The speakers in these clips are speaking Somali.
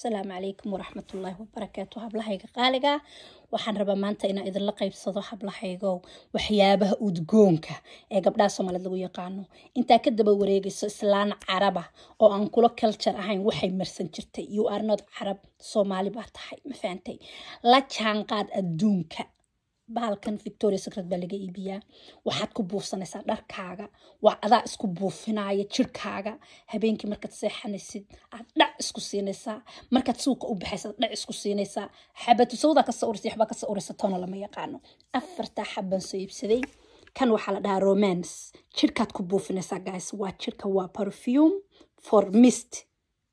asalaamu calaykum waraxmatullaahi wabarakaatu hablahayga qaaliga waxaan rabaa maanta inaan idinla qaybsado hablahaygow waxyaabaha udgoonka ee gabdhaha soomaaliyeed lagu yaqaano intaa ka daba wareegayso islaan caraba ah oo aan kula culture ahayn waxay marsan jirtay you are not carab soomaali baa tahay ma fahantay la jaanqaad adduunka bahalkan victoria secret baa laga iibiyaa waxaad ku buufsanaysaa dharkaaga waa adaa isku buufinaaya jirkaaga habeenkii markaad seexanaysid aad dhac isku siinaysaa markaad suuqa u baxaysad dhac isku siinaysaa xabatusawdaa kasoo urisay waxbaa kasoo urisa toona lama yaqaano afartaa xabban soo iibsaday kan waxaa la dhahaa romance jirkaad ku buufinaysaa guys waa jirka waa perfume for mist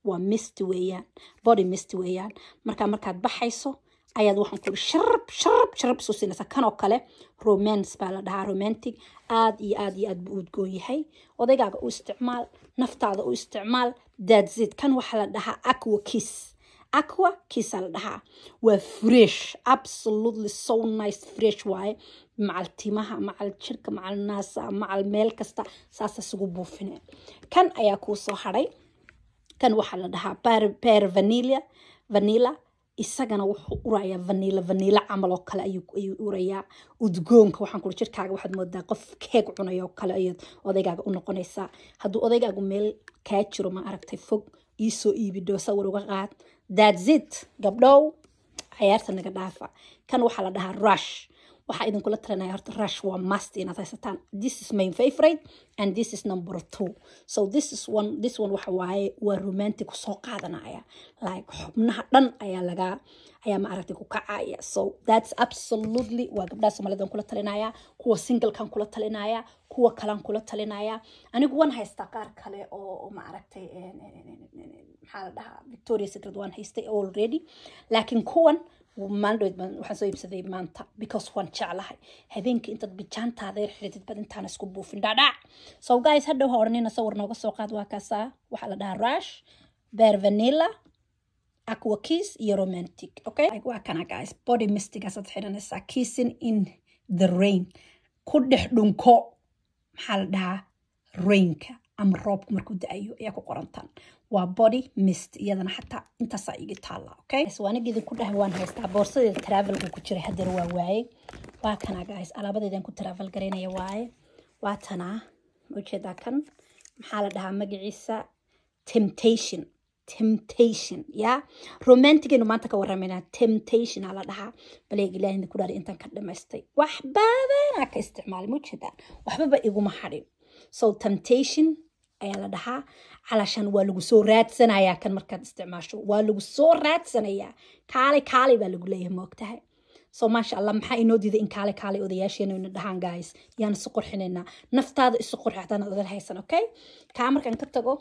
waa mist weeyaan body mist weeyaan markaa markaad baxayso ayaad waxaan ku sharab sharab sharab soo siinaysaa kanoo kale romance baa la dhahaa romantic aad iyo aad iyo aad buu udgoon yahay odaygaaga u isticmaal naftaada u isticmaal daadzid kan waxaa la dhahaa aqua kiss aqua kiisaa la dhahaa waa fresh absolutely so nice fresh waaye macal timaha macal jirka macal naasa macal meel kasta saasa isugu buufine kan ayaa kuu soo hadhay kan waxaa la dhahaa per vanilia vanilla isagana wuxuu urayaa vaniila vaniila camal oo kale ayuu urayaa udgoonka waxaan kuri jirkaaga waxaad moodaa qof keeg cunay oo kale ayaad odaygaaga u noqonaysaa hadduu odaygaagu meel kaa jiro ma aragtay fog iisoo iibi dhoosa war uga qaad daadzit gabdhow cayaarta naga dhaafa kan waxaa la dhahaa rush waxaa idinkula talinaya horta rush waa must inaad haysataan this is my favorite and this is number two so this is one this one waxa waaye waa romantic soo qaadanaya like xubnaha dhan ayaa laga ayaa maaragtay ku kacaya so that's absolutely waa gabdhaha soomaalidaan kula talinaya kuwa singlekan kula talinaya kuwa kalan kula talinaya anigu waan haystaa qaar kale oo maaragtay eh, eh, eh, maxaa la dhahaa victoria secret waan haystay already laakiin kuwan maalindhood waxaan soo iibsaday maanta because waan jeclahay habeenka intaad bijaantaada xiritid bad intaan isku buufin dhadhac so guys hadhow ha odhanina sawir nooga soo qaad waa kaasaa waxaa la dhahaa rush ber vanilla aqua kiss iyo romantic okay waa kana guys body mistigaasad xidhanaysaa kissing in the rain ku dhex dhunko maxaa la dhahaa rainka ama roobku markuu da-ayo ayaa ku qoran waa body mist iyadana xataa intaasaa igi taalla okay waa dhahay waan haystaa boorsadeeda travelka ku jiray haddana waa waaye waa kana guys alaabadeedan ku travel garaynaya waaye waa ujeedaa kan maxaa la dhahaa magaciisa temptation temptation ya romantigaynu maanta ka waramayna temptation aa dhahaa baleeg ilaahina ku dhaari intaan ka dhamaystay wax badanaa ka isticmaalay ma waxbaba iguma hadhin so temptation ayaa la dhahaa calashan waa lagu soo raadsanayaa kan markaad isticmaasho waa lagu soo raadsanayaa kaali kaali baa lagu leeyahay maogtahay so maasha alla maxaa inoo diiday in kaale kaale odayaasheena ina dhahaan guys yaan isu qorxinaynaa naftaada isu qorxi haddaanad odal haysan okay kaa markaan ka tago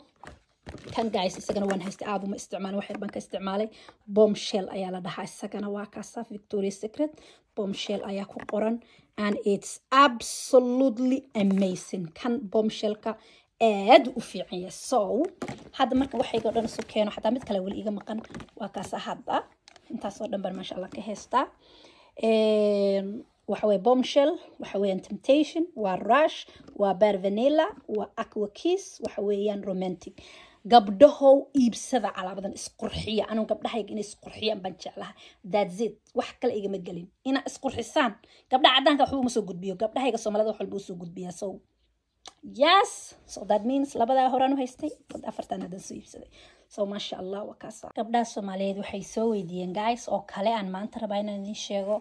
kan guys isagana waan haystay aabuma isticmaalin wax baan ka isticmaalay bombshell ayaa la dhahaa isagana waa kaasaaf victoria secret bombshell ayaa ku qoran and it's absolutely amazing kan bombshellka aad u fiican yahay sow hadda marka waxayga dhan isu keeno xataa mid kale weli iga maqan waa kaasa hadda intaasoo dhan baan maasha allah ka heystaa ehm, waxaweye bombshell waxaweeyaan temptation waa rush waa bar waa aquakis waxaweeyaan romantic gabdhahow iibsada calaabadan isqurxiya anuu gabdhahayga inay isqurxiyaan baan jeclaha daadzid wax kale igama gelin inaa isqurxisaan gabdhaha caddaanka waxba uma soo gudbiyo gabdhahayga soomaalida wax walba usoo gudbiyaa sow yes so that means labadaa horaan u haystay afartan hadan soo iibsaday so maasha allah waa gabdhaha soomaaliyeed waxay soo weydiiyeen guys oo kale aan maanta rabaa inaan idiin sheego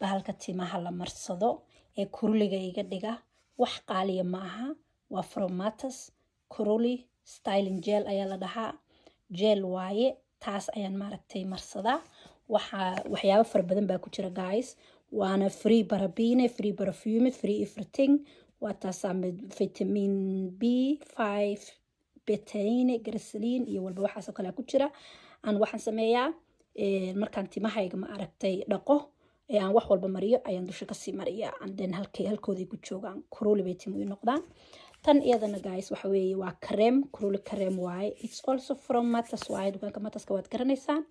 bahalka timaha la marsado ee kuruliga iga dhiga wax qaaliya ma aha waa fromatus kuruli styling jel ayaa la dhahaa jel waaye taas ayaan maaragtay marsadaa waxaa waxyaabo fara badan baa ku jira guys waana free barabine free perfume free everything waataasaa vitamin b five betaine garsaliin iyo walba waxaasoo kalea ku jira aan waxaan sameeyaa markaan timahayga ma aragtay dhaqo ee aan wax walba mariyo ayaan dusha kasii mariya mariyaa halkay halkooday ku joogaan kuruli bay timuy noqdaan tan iyadana guys waxa weeye waa kareem kuruli kareem waaye it's also from matas waaye dukaanka mataska waad garanaysaan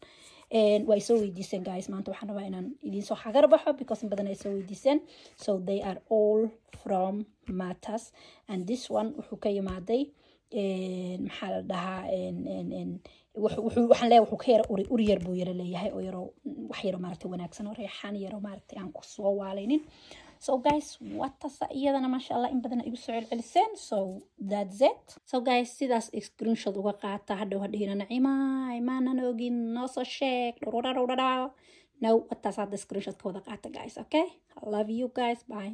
waa isoo weydiiseen guys maanta waxaan rabaa inaan idiinsoo xagar baxo because in badan ay soo weydiiseen so they are all from matas and this one wuxuu ka yimaaday maxaa la dhahaa waxaan leeyahay wuxuu ka yara uri ur yar buu yaro leeyahay oo yaro mm, wax yaro maaragtay wanaagsan oo reexaan yaro maaragtay aan ku soo waalaynin so guys watasa iyadana maasha allah in badan igu soo celceliseen so that's it so guys sidaas screenshot uga qaata hadhow hadhihina nacimaay maanan ogin noo soo sheeg dhururarurara now wataasaada screenshot ka wada qaata guys okay i love you guys bye